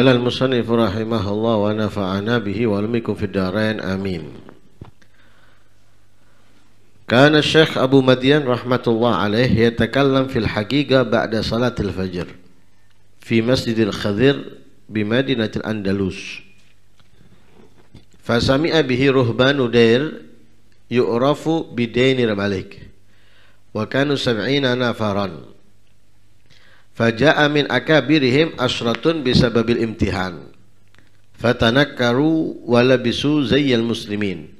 قال المصنف رحمه الله ونفعنا به ولمكم في الدارين آمين كان الشيخ أبو مدين رحمة الله عليه يتكلم في الحقيقة بعد صلاة الفجر في مسجد الخضر بمدينة الأندلس فسمع به رهبان دير يعرف بدين الملك وكانوا سبعين نفرا Faja'a min akabirihim asratun bisababil imtihan. Fatanakkaru walabisu zayyal muslimin.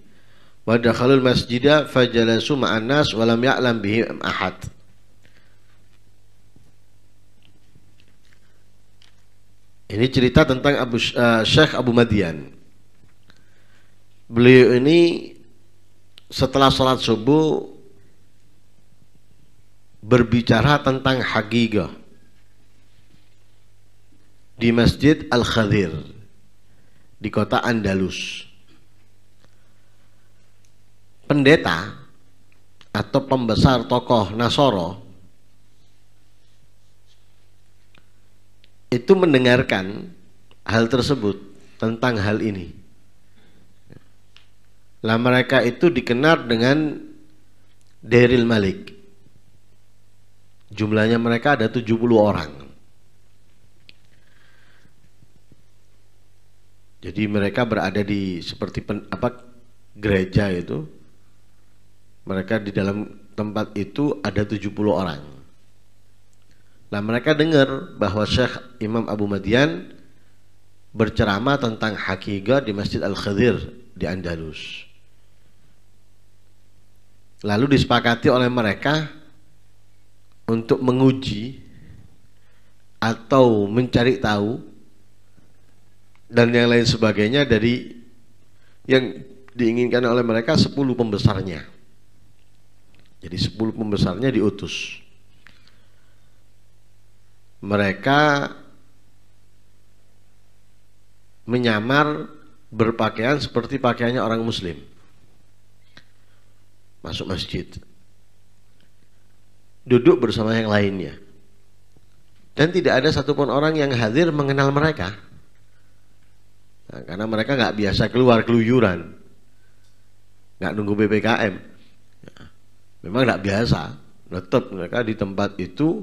Wadakhalul masjida fajalasu ma'annas walam ya'lam bihim ahad. Ini cerita tentang Abu uh, eh, Syekh Abu Madian. Beliau ini setelah sholat subuh berbicara tentang hakikah di Masjid Al-Khadir di kota Andalus. Pendeta atau pembesar tokoh Nasoro itu mendengarkan hal tersebut tentang hal ini. Lah mereka itu dikenal dengan Deril Malik. Jumlahnya mereka ada 70 orang. Jadi mereka berada di seperti pen, apa gereja itu. Mereka di dalam tempat itu ada 70 orang. Nah, mereka dengar bahwa Syekh Imam Abu Madian berceramah tentang hakikat di Masjid Al-Khadir di Andalus. Lalu disepakati oleh mereka untuk menguji atau mencari tahu dan yang lain sebagainya dari yang diinginkan oleh mereka sepuluh pembesarnya. Jadi sepuluh pembesarnya diutus. Mereka menyamar berpakaian seperti pakaiannya orang muslim. Masuk masjid. Duduk bersama yang lainnya. Dan tidak ada satupun orang yang hadir mengenal mereka. Nah, karena mereka nggak biasa keluar keluyuran, nggak nunggu ppkm. Ya, memang nggak biasa. Tetap mereka di tempat itu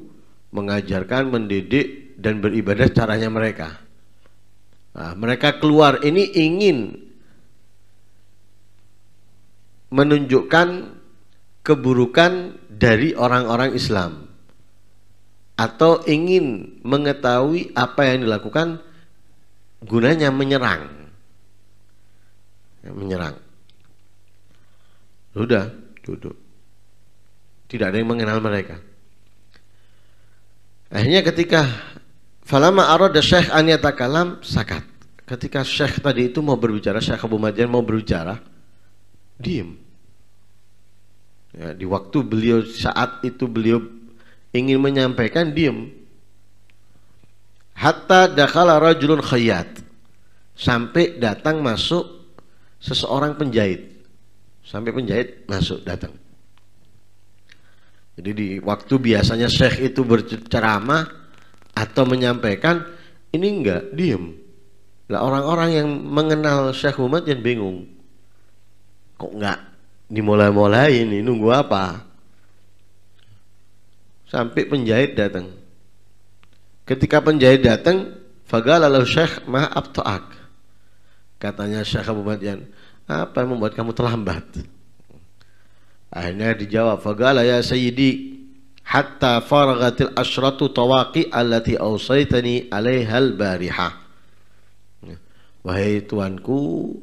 mengajarkan, mendidik dan beribadah caranya mereka. Nah, mereka keluar ini ingin menunjukkan keburukan dari orang-orang Islam atau ingin mengetahui apa yang dilakukan gunanya menyerang ya, menyerang sudah duduk tidak ada yang mengenal mereka akhirnya ketika falama arad syekh an yatakalam sakat ketika syekh tadi itu mau berbicara syekh Abu Majan mau berbicara diem ya, di waktu beliau saat itu beliau ingin menyampaikan diem Hatta dakhala rajulun khayyat. Sampai datang masuk seseorang penjahit. Sampai penjahit masuk datang. Jadi di waktu biasanya syekh itu berceramah atau menyampaikan ini enggak diem. Lah orang-orang yang mengenal Syekh Muhammad yang bingung. Kok enggak dimulai-mulai ini nunggu apa? Sampai penjahit datang. Ketika penjahit datang, fagala lalu syekh ma'ab to'ak, Katanya Syekh Abu Madian, apa yang membuat kamu terlambat? Akhirnya dijawab, fagala ya sayyidi, hatta faragatil ashratu tawaki allati awsaitani alaihal barihah. Wahai Tuanku,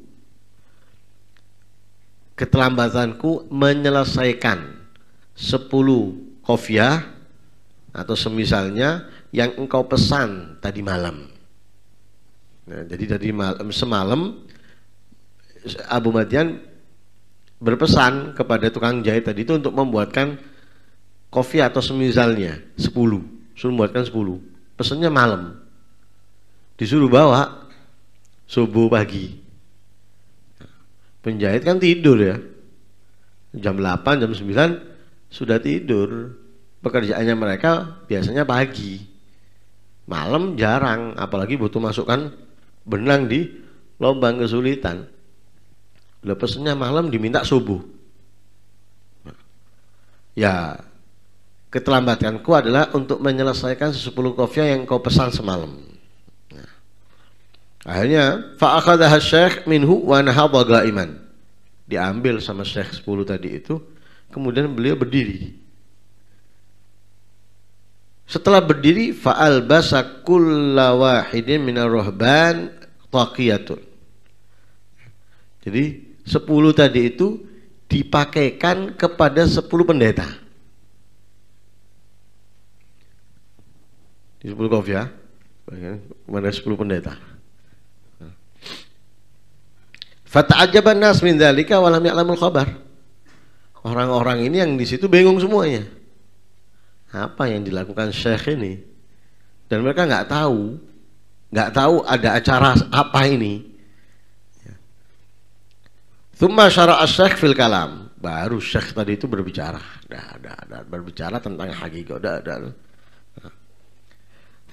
keterlambatanku menyelesaikan 10 kofiah atau semisalnya yang engkau pesan tadi malam. Nah, jadi dari malam semalam Abu Madian berpesan kepada tukang jahit tadi itu untuk membuatkan kopi atau semisalnya 10 suruh buatkan 10 pesannya malam disuruh bawa subuh pagi penjahit kan tidur ya jam 8 jam 9 sudah tidur pekerjaannya mereka biasanya pagi malam jarang apalagi butuh masukkan benang di lubang kesulitan lepasnya malam diminta subuh ya keterlambatanku adalah untuk menyelesaikan 10 kopiah yang kau pesan semalam nah, akhirnya fa'akadaha syekh minhu wa nahadha iman diambil sama syekh sepuluh tadi itu kemudian beliau berdiri setelah berdiri faal basakulla wahidin minar rohban taqiyatun. Jadi sepuluh tadi itu dipakaikan kepada sepuluh pendeta. Di sepuluh ya. kepada sepuluh pendeta. Fata'ajaban nas min dzalika walam ya'lamul khabar. Orang-orang ini yang di situ bingung semuanya apa yang dilakukan Syekh ini dan mereka nggak tahu nggak tahu ada acara apa ini ya. Thumma syara'a syekh fil kalam Baru syekh tadi itu berbicara dah, dah, dah, Berbicara tentang hakikat dah, dah.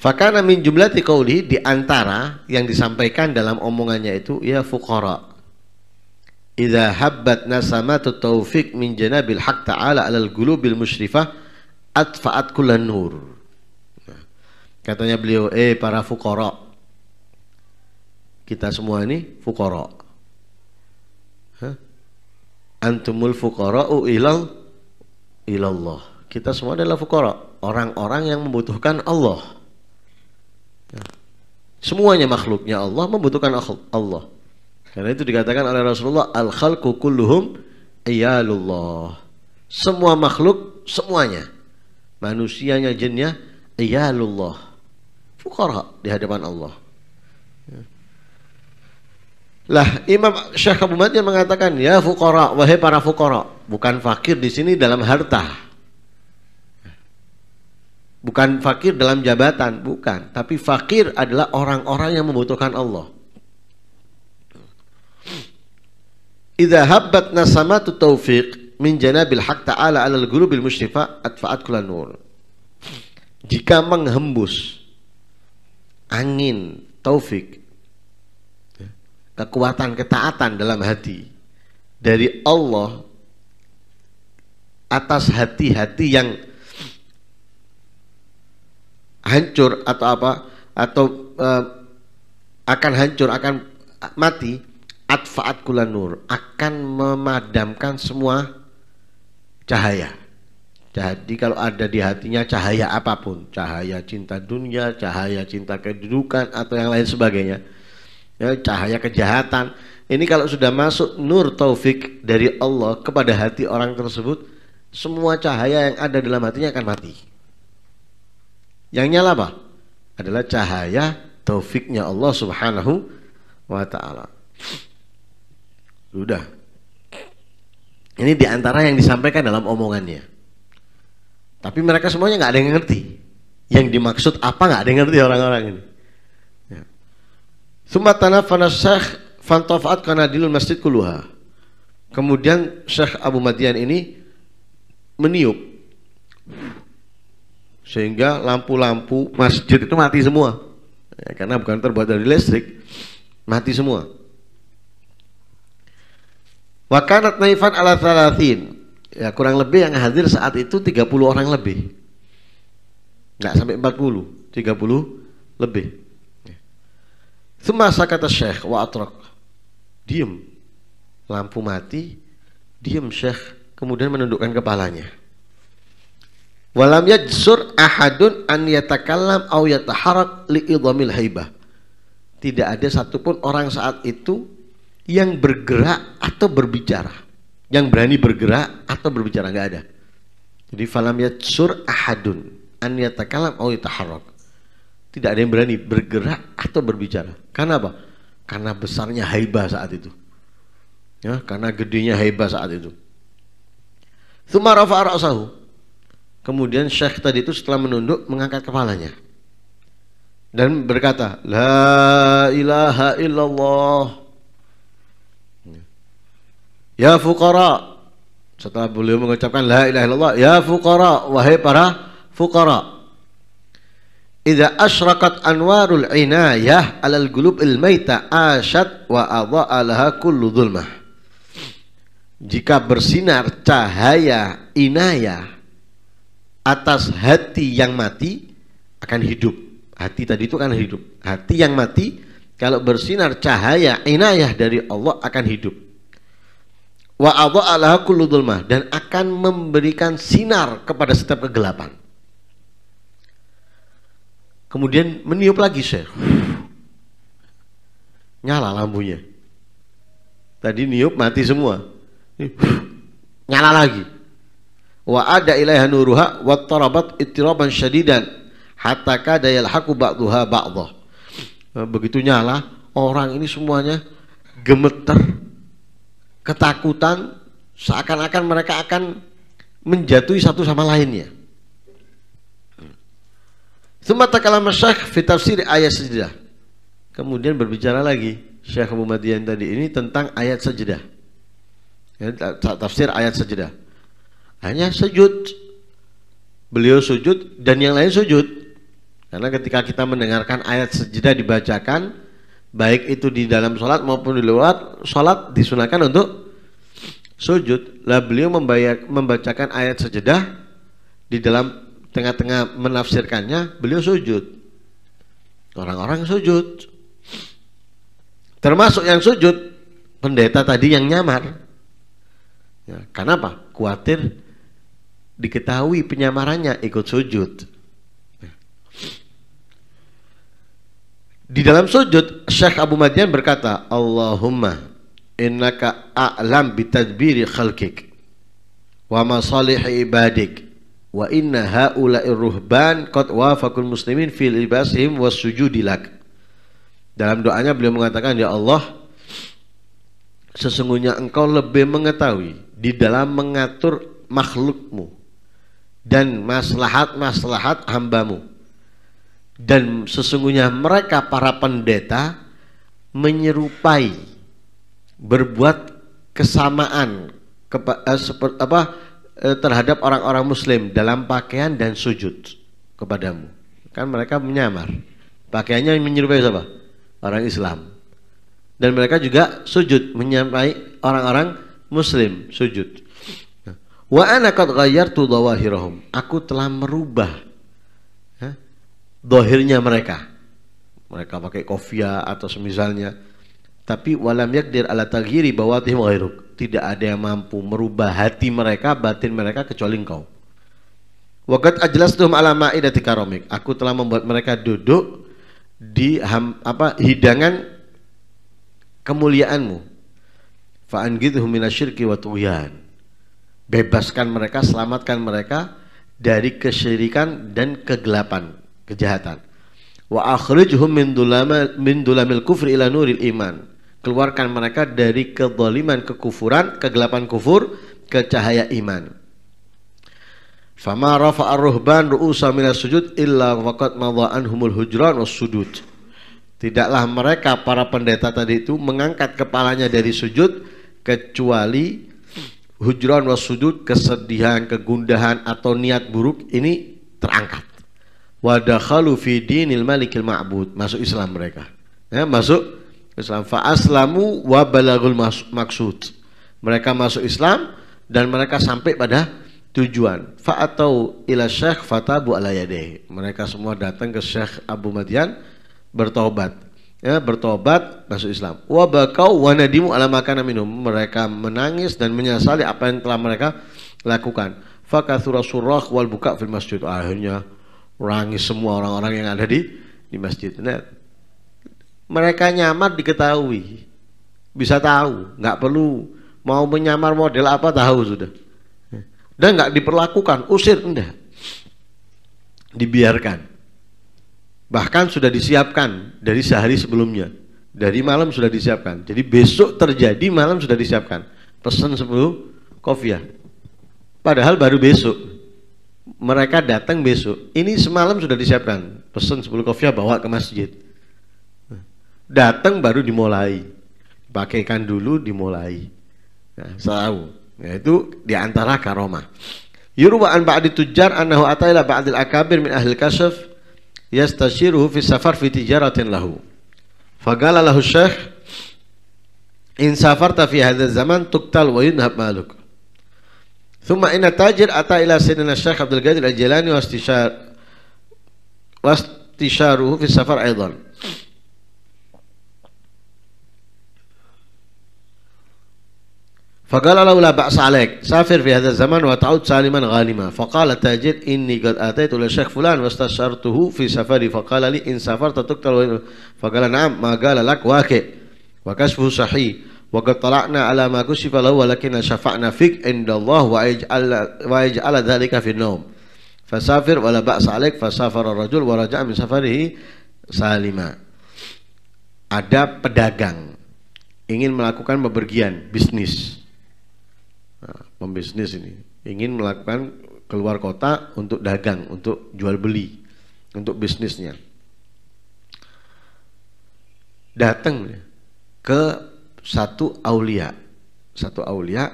Fakana min jumlati qawli Di antara yang disampaikan dalam omongannya itu Ya fuqara Iza habbat nasamatu taufik min janabil haq ta'ala alal gulubil musrifah atfa'at kulan nur. Nah, katanya beliau, "Eh para fukorok Kita semua ini fukoro Hah? Antumul fuqara'u ilal ilallah. Kita semua adalah fukorok orang-orang yang membutuhkan Allah. Nah, semuanya makhluknya Allah membutuhkan Allah. Karena itu dikatakan oleh Rasulullah, al-khalqu kulluhum iyalullah. Semua makhluk semuanya manusianya jinnya iyalullah fukara di hadapan Allah ya. lah Imam Syekh Abu Matin mengatakan ya fukara wahai para fukara bukan fakir di sini dalam harta bukan fakir dalam jabatan bukan tapi fakir adalah orang-orang yang membutuhkan Allah Idza habbat nasamatu taufiq min janabil haq ta'ala alal bil musyrifa atfa'at kula nur jika menghembus angin taufik ya, kekuatan ketaatan dalam hati dari Allah atas hati-hati yang hancur atau apa atau uh, akan hancur akan mati atfaat kula nur akan memadamkan semua cahaya. Jadi kalau ada di hatinya cahaya apapun, cahaya cinta dunia, cahaya cinta kedudukan atau yang lain sebagainya, ya, cahaya kejahatan. Ini kalau sudah masuk nur taufik dari Allah kepada hati orang tersebut, semua cahaya yang ada dalam hatinya akan mati. Yang nyala apa? Adalah cahaya taufiknya Allah Subhanahu wa taala. Sudah. Ini diantara yang disampaikan dalam omongannya. Tapi mereka semuanya nggak ada yang ngerti. Yang dimaksud apa nggak ada yang ngerti orang-orang ini. Ya. Sumbat tanah fanasah fantofat karena dilun masjid kuluha. Kemudian Syekh Abu Madian ini meniup sehingga lampu-lampu masjid itu mati semua ya, karena bukan terbuat dari listrik mati semua Wa kanat naifan ala thalathin. Ya kurang lebih yang hadir saat itu 30 orang lebih. Enggak sampai 40, 30 lebih. Ya. Semasa kata Syekh wa atrak. Diem. Lampu mati, diem Syekh kemudian menundukkan kepalanya. Walam yajsur ahadun an yatakallam au yataharak li haibah. Tidak ada satupun orang saat itu yang bergerak atau berbicara yang berani bergerak atau berbicara nggak ada jadi falam yatsur ahadun an yatakalam yataharrak tidak ada yang berani bergerak atau berbicara karena apa karena besarnya haibah saat itu ya karena gedenya haibah saat itu Thumma Kemudian Syekh tadi itu setelah menunduk mengangkat kepalanya dan berkata, La ilaha illallah ya fukara Setelah beliau mengucapkan la ilaha illallah, ya fukara wahai para fukara Iza asyrakat anwarul inayah alal gulub ilmaita asyad wa adha'a laha kullu zulmah Jika bersinar cahaya inayah atas hati yang mati akan hidup. Hati tadi itu kan hidup. Hati yang mati kalau bersinar cahaya inayah dari Allah akan hidup wa adha'alaha kullu dhulmah dan akan memberikan sinar kepada setiap kegelapan. Kemudian meniup lagi Syekh. Nyala lampunya. Tadi niup mati semua. Nyala lagi. Wa ada ilaiha nuruha wa tarabat ittiraban syadidan hatta kada yalhaqu ba'daha ba'dha. Begitu nyala, orang ini semuanya gemeter ketakutan seakan-akan mereka akan menjatuhi satu sama lainnya. Thumma takalama Syekh fi tafsir ayat sajdah. Kemudian berbicara lagi Syekh Abu Madian tadi ini tentang ayat sajdah. Ya, tafsir ayat sajdah. Hanya sujud. Beliau sujud dan yang lain sujud. Karena ketika kita mendengarkan ayat sajdah dibacakan, baik itu di dalam sholat maupun di luar sholat disunahkan untuk sujud lah beliau membayar, membacakan ayat sejedah di dalam tengah-tengah menafsirkannya beliau sujud orang-orang sujud termasuk yang sujud pendeta tadi yang nyamar ya, karena apa? khawatir diketahui penyamarannya ikut sujud Di dalam sujud, Syekh Abu Madian berkata, Allahumma innaka a'lam bitadbiri khalqik wa masalih ibadik wa inna haula'ir ruhban qad wafakul muslimin fil libasihim was sujudilak. Dalam doanya beliau mengatakan, Ya Allah, sesungguhnya engkau lebih mengetahui di dalam mengatur makhlukmu dan maslahat-maslahat hambamu dan sesungguhnya mereka para pendeta menyerupai berbuat kesamaan kepa, eh, seperti apa eh, terhadap orang-orang muslim dalam pakaian dan sujud kepadamu kan mereka menyamar pakaiannya menyerupai siapa orang Islam dan mereka juga sujud menyamai orang-orang muslim sujud wa anakat tu aku telah merubah dohirnya mereka. Mereka pakai kofia atau semisalnya. Tapi walam yakdir ala taghiri bawatihim ghairuk. Tidak ada yang mampu merubah hati mereka, batin mereka kecuali engkau. Wakat ajlas tuhum ala ma'idati karomik. Aku telah membuat mereka duduk di ham, apa hidangan kemuliaanmu. Fa'angidhum minasyirki wa tuyan. Bebaskan mereka, selamatkan mereka dari kesyirikan dan kegelapan kejahatan. Wa akhrijhum min dulama min dulamil kufri ila nuril iman. Keluarkan mereka dari kedzaliman kekufuran, kegelapan kufur ke cahaya iman. Fama rafa'a ruhban ru'usa minas sujud illa waqad madha anhumul hujran was sujud. Tidaklah mereka para pendeta tadi itu mengangkat kepalanya dari sujud kecuali hujran was sujud kesedihan, kegundahan atau niat buruk ini terangkat wadakhalu fi dinil malikil ma'bud masuk Islam mereka ya, masuk Islam fa aslamu wa balagul maksud mereka masuk Islam dan mereka sampai pada tujuan fa atau ila syekh fatabu ala yadeh mereka semua datang ke Syekh Abu Madian bertobat ya bertobat masuk Islam wa bakau wa nadimu ala makana minum mereka menangis dan menyesali apa yang telah mereka lakukan fa fakathura surah wal buka fil masjid akhirnya Kurangi semua orang-orang yang ada di di masjid. Nah, mereka nyamar diketahui, bisa tahu, nggak perlu mau menyamar model apa tahu sudah. Dan nggak diperlakukan, usir enggak. Dibiarkan. Bahkan sudah disiapkan dari sehari sebelumnya. Dari malam sudah disiapkan. Jadi besok terjadi malam sudah disiapkan. Pesan sebelum kofia. Padahal baru besok mereka datang besok ini semalam sudah disiapkan pesan 10 kopiah bawa ke masjid datang baru dimulai pakaikan dulu dimulai nah, nah Itu yaitu diantara karomah yurwa an ba'di tujar annahu ataila ba'dil akabir min ahli kasyaf yastashiruhu fi safar fi tijaratin lahu fagala lahu syekh in safarta fi hadha zaman tuktal wa yunhab maluk ثم إن تاجر أتى إلى سيدنا الشيخ عبد القادر الجيلاني واستشار واستشاره في السفر أيضا فقال له لا بأس عليك سافر في هذا الزمن وتعود سالما غانما فقال التاجر إني قد أتيت إلى الشيخ فلان واستشرته في سفري فقال لي إن سافرت تقتل فقال نعم ما قال لك واكي وكشفه صحيح wa qad tala'na ala ma kushifa lahu walakinna syafa'na fik Allah wa yaj'al wa yaj'al dzalika fi naum fasafir wala ba's alaik fasafara rajul wa raja'a min safarihi salima ada pedagang ingin melakukan bepergian bisnis nah, pembisnis ini ingin melakukan keluar kota untuk dagang untuk jual beli untuk bisnisnya datang ke satu aulia satu aulia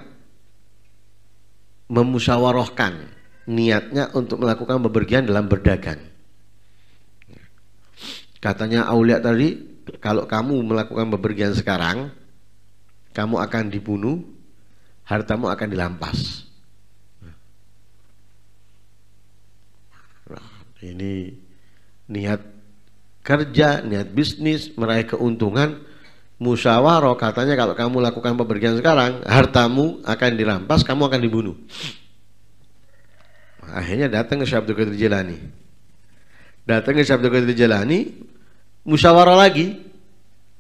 memusyawarahkan niatnya untuk melakukan bepergian dalam berdagang katanya aulia tadi kalau kamu melakukan bepergian sekarang kamu akan dibunuh hartamu akan dilampas nah, ini niat kerja niat bisnis meraih keuntungan musyawarah katanya kalau kamu lakukan pepergian sekarang hartamu akan dirampas kamu akan dibunuh akhirnya datang ke Syekh Abdul Qadir Jilani datang ke Syekh Abdul Qadir Jilani musyawarah lagi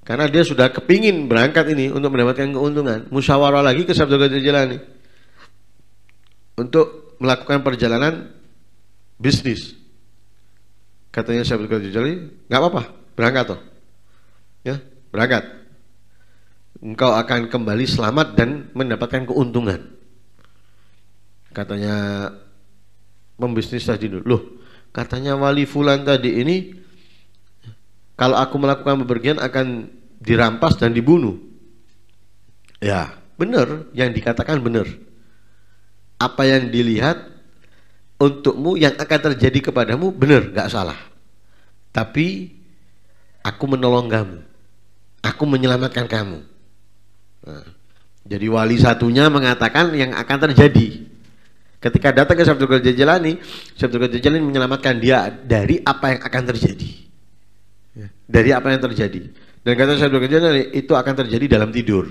karena dia sudah kepingin berangkat ini untuk mendapatkan keuntungan musyawarah lagi ke Syekh Abdul Qadir Jilani untuk melakukan perjalanan bisnis katanya Syekh Abdul Qadir Jilani nggak apa-apa berangkat toh ya berangkat engkau akan kembali selamat dan mendapatkan keuntungan. Katanya pembisnis tadi dulu, loh katanya wali fulan tadi ini kalau aku melakukan bepergian akan dirampas dan dibunuh. Ya, benar yang dikatakan benar. Apa yang dilihat untukmu yang akan terjadi kepadamu benar, nggak salah. Tapi aku menolong kamu. Aku menyelamatkan kamu. Eh. jadi wali satunya mengatakan yang akan terjadi. Ketika datang ke Syabdul Qadir Jailani, Syabdul Qadir Jailani menyelamatkan dia dari apa yang akan terjadi. Ya, dari apa yang terjadi. Dan kata Syabdul Qadir Jailani, itu akan terjadi dalam tidur.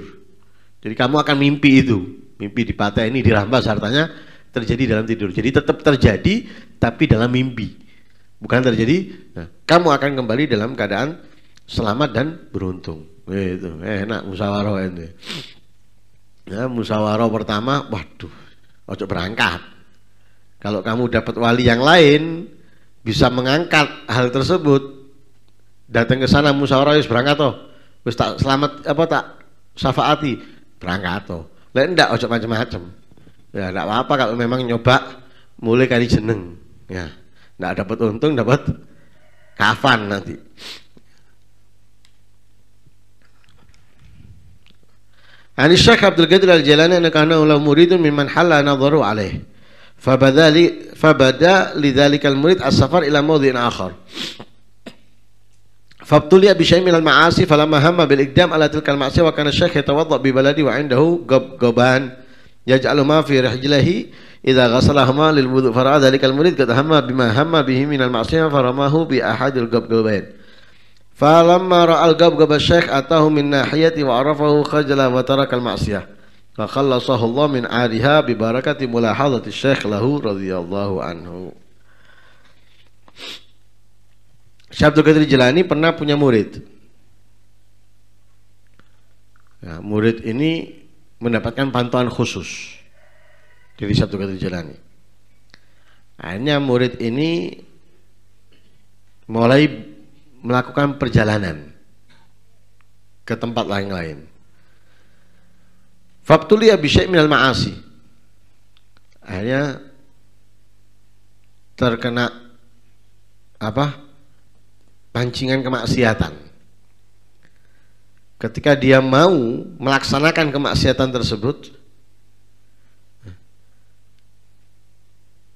Jadi kamu akan mimpi itu. Mimpi di ini dirampas hartanya terjadi dalam tidur. Jadi tetap terjadi tapi dalam mimpi. Bukan terjadi, nah, kamu akan kembali dalam keadaan selamat dan beruntung. Itu eh, enak musyawarah ini. Ya, musyawarah pertama, waduh, ojo berangkat. Kalau kamu dapat wali yang lain bisa mengangkat hal tersebut, datang ke sana musyawarah harus berangkat toh. Wis tak selamat apa tak syafaati berangkat toh. Lain ndak ojo macam-macam. Ya ndak apa-apa kalau memang nyoba mulai kali jeneng. Ya, ndak dapat untung dapat kafan nanti. عن يعني الشيخ عبد القادر الجيلاني أنك أنه لو مريد ممن حل نظره عليه فبدا لي فبدا لذلك المريد السفر إلى موضع آخر فابتلي بشيء من المعاصي فلما هم بالإقدام على تلك المعصية وكان الشيخ يتوضأ ببلده وعنده قبان يجعلهما في رحله إذا غسلهما للوضوء فرأى ذلك المريد قد هم بما هم به من المعصية فرماه بأحد القبقبين Falamma ra'al gabgaba syekh atahu min nahiyati wa arafahu khajla wa tarakal ma'siyah. Fa khallasahu Allah min ariha bi barakati mulahadati syekh lahu radhiyallahu anhu. Syekh Abdul Qadir Jilani pernah punya murid. Ya, murid ini mendapatkan pantauan khusus dari Syekh Abdul Qadir Jilani. Hanya murid ini mulai melakukan perjalanan ke tempat lain-lain. Fabtulia bisyai minal ma'asi. Akhirnya terkena apa? pancingan kemaksiatan. Ketika dia mau melaksanakan kemaksiatan tersebut,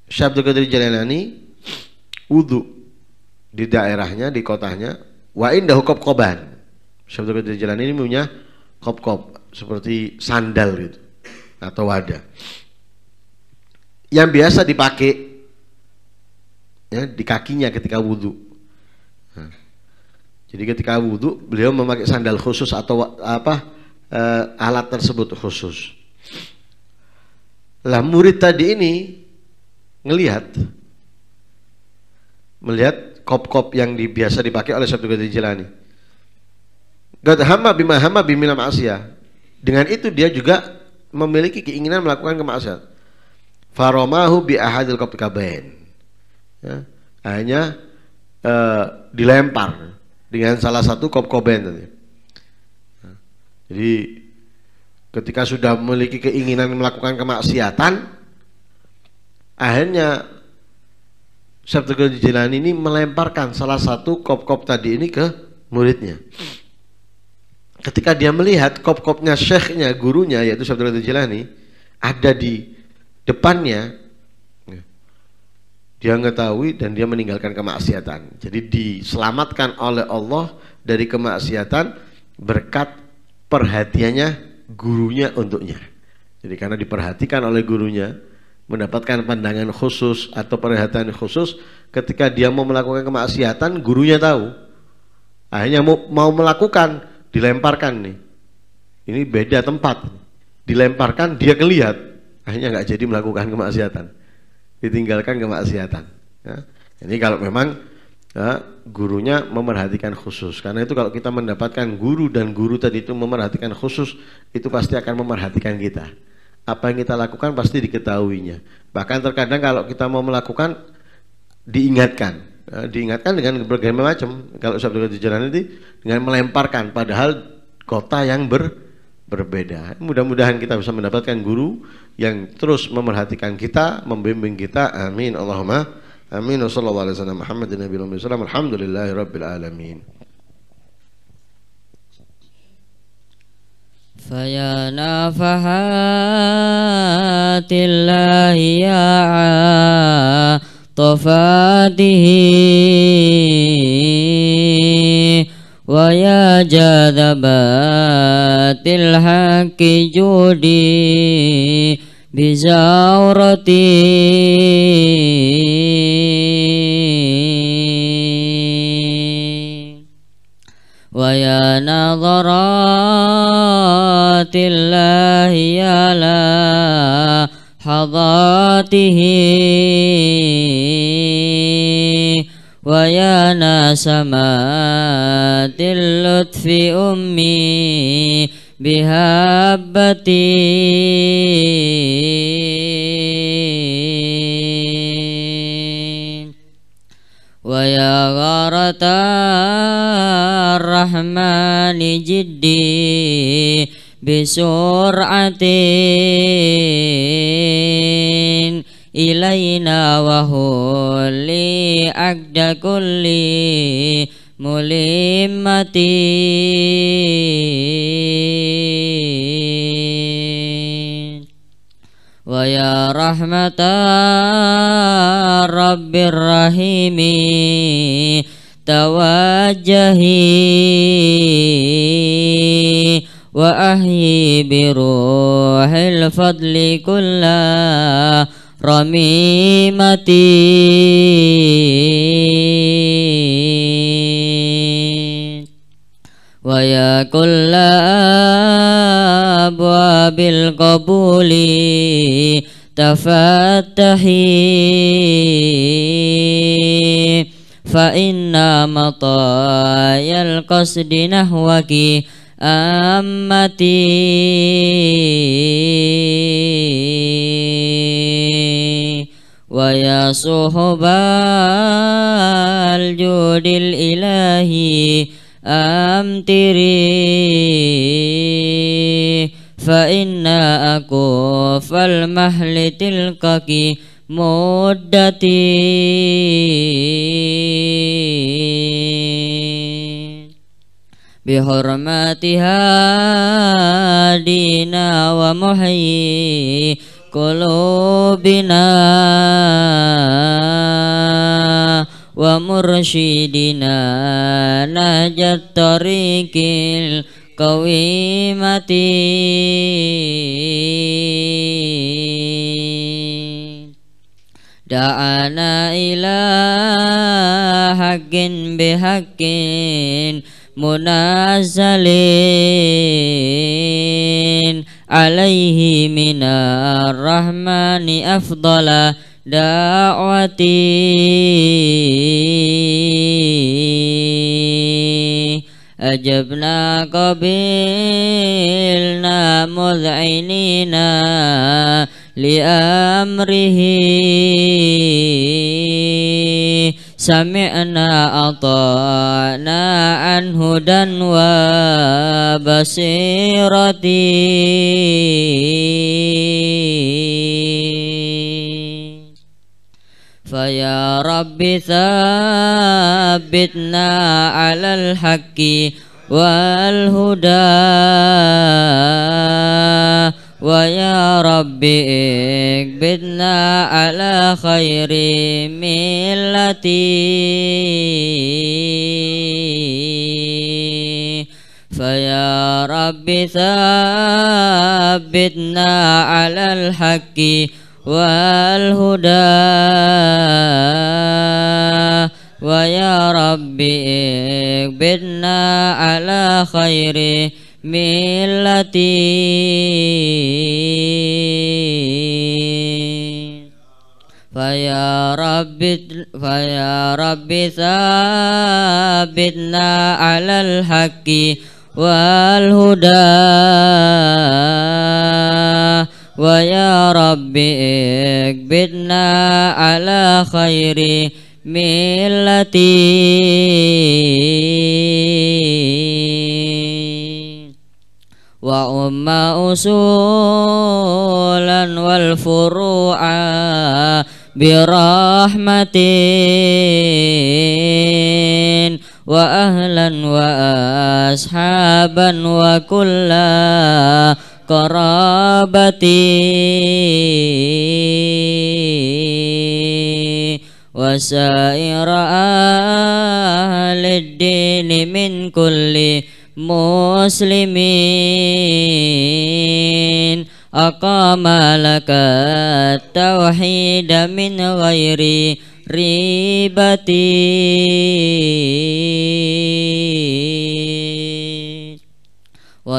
Syabdu Qadir Jailani wudhu di daerahnya, di kotanya. Wa indahu koban. Syabdul di Jalan ini punya kop-kop seperti sandal gitu atau wadah yang biasa dipakai ya, di kakinya ketika wudhu. Nah, jadi ketika wudhu beliau memakai sandal khusus atau apa eh, alat tersebut khusus. Lah murid tadi ini ngelihat melihat kop-kop yang biasa dipakai oleh Syekh Gadi Jilani. Qad hamma bima hamma bimina ma'asiyah. Dengan itu dia juga memiliki keinginan melakukan kemaksiatan. Faromahu bi ahadil kop kabain. Ya, hanya eh, dilempar dengan salah satu kop koben tadi. Ya, jadi ketika sudah memiliki keinginan melakukan kemaksiatan, akhirnya Syekh Jilani ini melemparkan salah satu kop-kop tadi ini ke muridnya. Ketika dia melihat kop-kopnya syekhnya, gurunya yaitu Syekh Abdul Jilani ada di depannya, dia mengetahui dan dia meninggalkan kemaksiatan. Jadi diselamatkan oleh Allah dari kemaksiatan berkat perhatiannya gurunya untuknya. Jadi karena diperhatikan oleh gurunya, mendapatkan pandangan khusus atau perhatian khusus ketika dia mau melakukan kemaksiatan gurunya tahu akhirnya mau, mau melakukan dilemparkan nih ini beda tempat dilemparkan dia kelihat akhirnya nggak jadi melakukan kemaksiatan ditinggalkan kemaksiatan ya. ini kalau memang ya, gurunya memerhatikan khusus karena itu kalau kita mendapatkan guru dan guru tadi itu memerhatikan khusus itu pasti akan memerhatikan kita apa yang kita lakukan pasti diketahuinya. Bahkan terkadang kalau kita mau melakukan diingatkan, eh, diingatkan dengan berbagai macam. Kalau sabda di jalan itu dengan melemparkan, padahal kota yang ber, berbeda. Mudah-mudahan kita bisa mendapatkan guru yang terus memerhatikan kita, membimbing kita. Amin. Allahumma amin. Wassalamualaikum warahmatullahi wabarakatuh. فيا نافحات الله يا طفاته ويا جذبات الحق جودي بزورتي نظرات الله على حظاته ويا نسمات اللطف أمي بهبتي ثغرة الرحمن جدي بسرعة إلينا وهو لي أجد كل ملمة ويا رحمة رب الرحيم توجهي وأهي بروح الفضل كل رميمتي ويا كل أبواب القبول تفتحي فإن مطايا القصد نحوك أمتي ويا صحب الجود الإلهي أمتري fa inna aku fal mahli kaki ki muddati bihormati hadina wa muhayi kulubina wa murshidina najat tarikil kawi mati da'ana ila haqqin bihaqqin munazalin alaihi minar rahmani afdala da'wati Ajabna kobilna muzainina lia amrihi samia na na an huda nua basirati. فيا رب ثبتنا على الحق والهدى ويا رب اكبتنا على خير ملتي فيا رب ثبتنا على الحق والهدى ويا رب اقبلنا على خير ملتي فيا رب فيا رب ثابتنا على الحق والهدى ويا رب اكبتنا على خير ملتي وأم أصولا والفروع برحمة وأهلا وأصحابا وكلا وقرابتي وسائر أهل الدين من كل مسلمين أقام لك التوحيد من غير ريبتي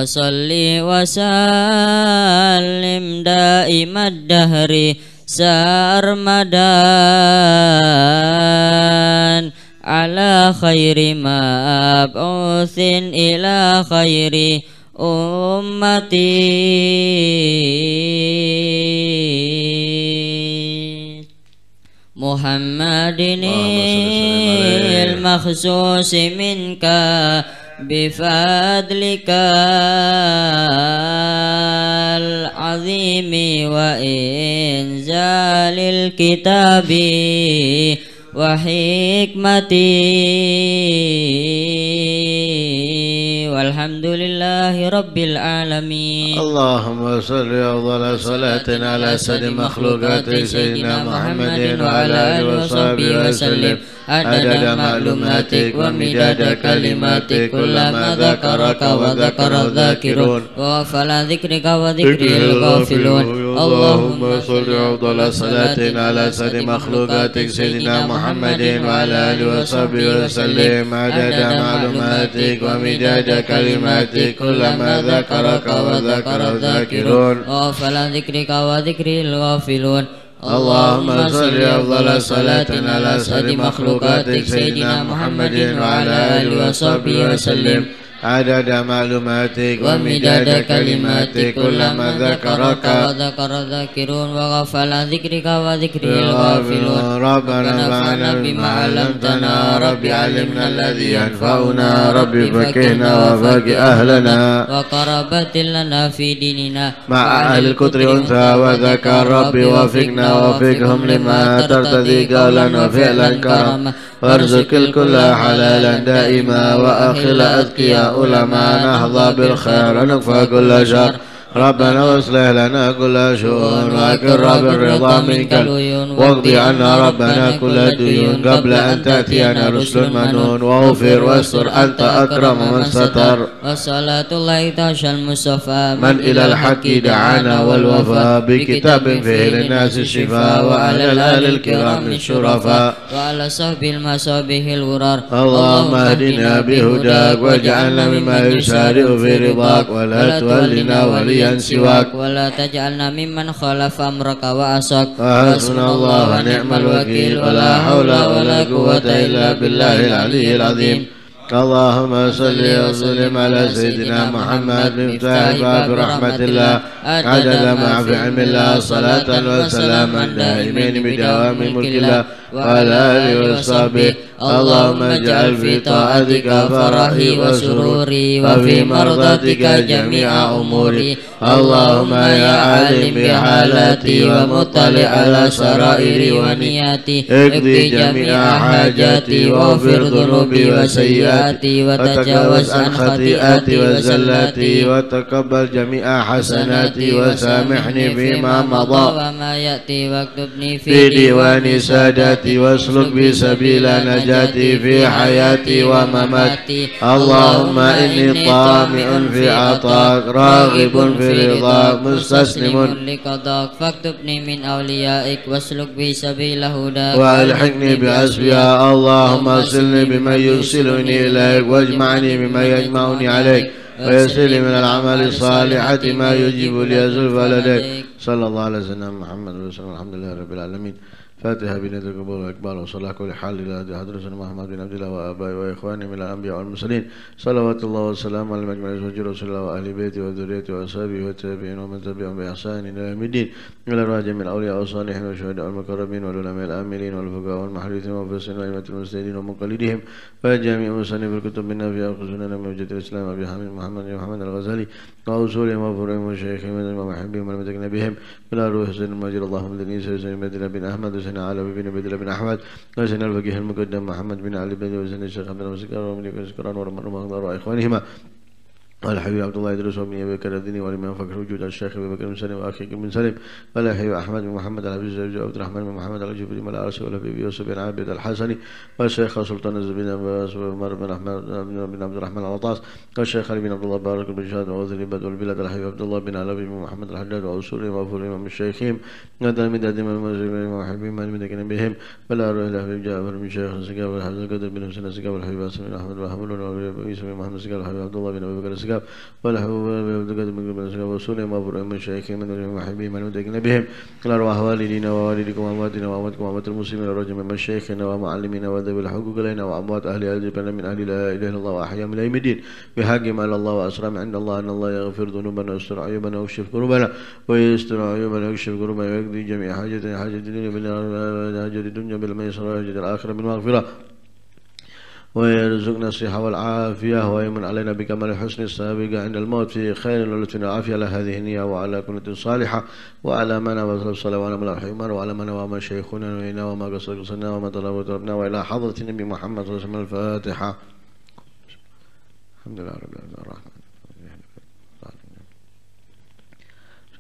salli wa sallim daimad dahri sarmadan ala khairi ma'ab'uthin ila khairi ummati Muhammadin al-makhsus بفضلك العظيم وإنزال الكتاب وحكمتي والحمد لله رب العالمين اللهم صل وسلم صلاة على سيد مخلوقات سيدنا محمد وعلى آله وصحبه وسلم عدد معلوماتك ومداد كلماتك كلما ذكرك وذكر الذاكرون وغفل ذكرك وذكره الغافلون اللهم صل أفضل صلاة على سيد مخلوقاتك سيدنا محمد وعلى آله وصحبه وسلم عدد معلوماتك ومداد كلماتك كلما ذكرك وذكر الذاكرون وغفل ذكرك وذكره الغافلون اللهم صل أفضل صلاة على سيد مخلوقاتك سيدنا محمد وعلى آله وصحبه وسلم عدد معلوماتك ومداد كلماتك كلما ذكرك وذكر الذاكرون وغفل ذكرك وذكره الغافلون ربنا فعنا بما علمتنا ربي علمنا الذي ينفعنا ربي فكهنا وفك أهلنا وقربت لنا في ديننا مع أهل الكتر أنثى وذكر ربي وفقنا وفقهم لما ترتدي قولا وفعلا كرما وارزق الكل حلالا دائما وأخلا أذكيا علماء نهضى بالخير ونكفى كل شر ربنا اصلح لنا كل شؤون وقرب الرضا منك واقض عنا ربنا كل ديون قبل أن تأتينا رسل منون واغفر واستر أنت أكرم من ستر والصلاة الله تعشى المصطفى من إلى الحق دعانا والوفاء بكتاب فيه للناس الشفاء وعلى الآل الكرام الشرفاء وعلى صحب المصابه الغرار اللهم اهدنا بهداك واجعلنا مما يسارع في رضاك ولا تولنا وليا وليا سواك ولا تجعلنا ممن خالف أمرك وعصاك حسبنا الله ونعم الوكيل ولا حول ولا قوة إلا بالله العلي العظيم اللهم صل وسلم على سيدنا محمد مفتاح باب رحمة الله عدد ما في علم الله صلاة وسلاما دائمين بدوام ملك الله وعلى آله وصحبه اللهم اجعل في طاعتك فرحي وسروري وفي مرضاتك جميع أموري اللهم يا عالم بحالاتي ومطلع على سرائري ونياتي اقضي جميع حاجاتي واغفر ذنوبي وسيئاتي وتجاوز عن خطيئاتي وزلاتي وتقبل جميع حسناتي وسامحني فيما مضى وما يأتي واكتبني في ديوان ساداتي حياتي واسلك بي سبيل نجاتي في حياتي ومماتي اللهم إني طامع في عطاك راغب في رضاك مستسلم لقضاك فاكتبني من أوليائك واسلك بي سبيل هداك وألحقني بأسبياء اللهم أرسلني بمن يرسلني إليك واجمعني بمن يجمعني عليك ويسر لي من العمل الصالحة ما يجيب لي زلف لديك صلى الله على سيدنا محمد وسلم الحمد لله رب العالمين فاتحة بنية القبور والإقبال وصلاح كل حال إلى حضرة محمد بن عبد الله وآبائه وإخوانه من الأنبياء والمرسلين صلوات الله والسلام على مجمع أزواج رسول الله وأهل بيته وذريته وأصحابه والتابعين ومن تبعهم بإحسان إلى يوم الدين إلى الراجع من الأولياء والصالحين والشهداء والمقربين والعلماء العاملين والفقهاء والمحدثين والمفسرين وأئمة المسلمين ومقلدهم وجميع في الكتب منا في أنفسنا من وجهة الإسلام أبي حميد محمد بن محمد الغزالي وأصولهم وفروعهم وشيخهم ومحبهم والمتكن بهم إلى روح سيدنا المجيد اللهم دنيس سيدنا بن أحمد وزنا علي بن الله بن أحمد وزنا الفقيه المقدم محمد بن علي بن وزنا الشيخ عبد المسكر ومن يكون سكران ورمى وإخوانهما قال حبيب عبد الله يدرس وابن ابي بكر الديني ولم فكر وجود الشيخ ابي بكر بن سلم واخي بن سلم قال حبيب احمد بن محمد العبد عبد عبد الرحمن بن محمد جبريل الجبري مال ولا والحبيب يوسف بن عابد الحسني والشيخ سلطان الزبير عمر بن احمد بن عبد الرحمن العطاس والشيخ علي بن عبد الله بارك بن شهاد وعوذ بدء البلاد الحبيب عبد الله بن علي بن محمد الحجاج وعسوري وعفور من الشيخين قال المداد من المزري وحبيب من المدكن بهم بل اروح حبيب جابر بن شيخ سقاف الحبيب القدر بن حسين سقاف الحبيب حسن بن احمد وحمل ويوسف بن محمد سقاف الحبيب عبد الله بن ابي بكر الكتاب وله ورسوله مبرور من شيخهم من محبهم المدقين بهم الأرواح والدينا ووالدكم وأمواتنا وأمواتكم وأموات المسلمين الرجم من شيخنا ومعلمنا وذوي الحقوق لنا وأموات أهل هذه من أهل لا إله إلا الله وأحيا من أيام الدين بحق ما الله وأسرام عند الله أن الله يغفر ذنوبنا ويستر عيوبنا ويكشف كروبنا ويستر عيوبنا ويكشف كروبنا ويقضي جميع حاجة حاجة الدنيا بالآخرة بالمغفرة ويرزقنا الصحة والعافية ويمن علينا بكمال حسن السابق عند الموت في خير ولطف وعافية على هذه النية وعلى كنة صالحة وعلى من وصلى الصلاة وعلى من الحمار وعلى من وما شيخنا وإنا وما قصرنا وما طلب ربنا وإلى حضرة النبي محمد صلى الله عليه وسلم الفاتحة الحمد لله رب العالمين الرحمن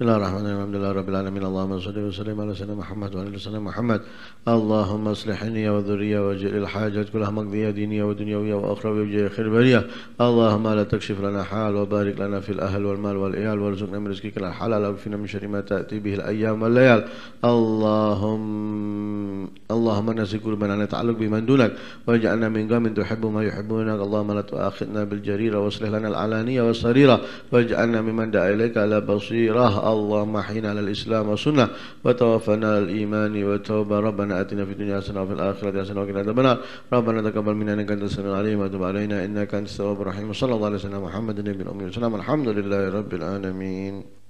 بسم الله الرحمن الرحيم الحمد لله رب العالمين اللهم صل وسلم على سيدنا محمد وعلى سيدنا محمد اللهم اصلحني لي وذرية واجعل الحاجات كلها مقضية دينية ودنيوية واخرى وجه خير برية اللهم لا تكشف لنا حال وبارك لنا في الأهل والمال والعيال وارزقنا من رزقك الحلال وفينا من شر ما تأتي به الأيام والليال اللهم اللهم نسي كل من نتعلق بمن دونك واجعلنا من قوم تحب ما يحبونك اللهم لا تؤاخذنا بالجريرة واصلح لنا العلانية والسريرة واجعلنا ممن دعا إليك على بصيرة اللهم حين على الإسلام والسنة وتوفنا على الإيمان والتوبة ربنا آتنا في الدنيا حسنة وفي الآخرة حسنة وقنا عذاب النار ربنا تقبل منا إنك أنت السميع العليم وتب علينا إنك أنت التواب الرحيم صلى الله عليه وسلم محمد النبي الأمي والسلام الحمد لله رب العالمين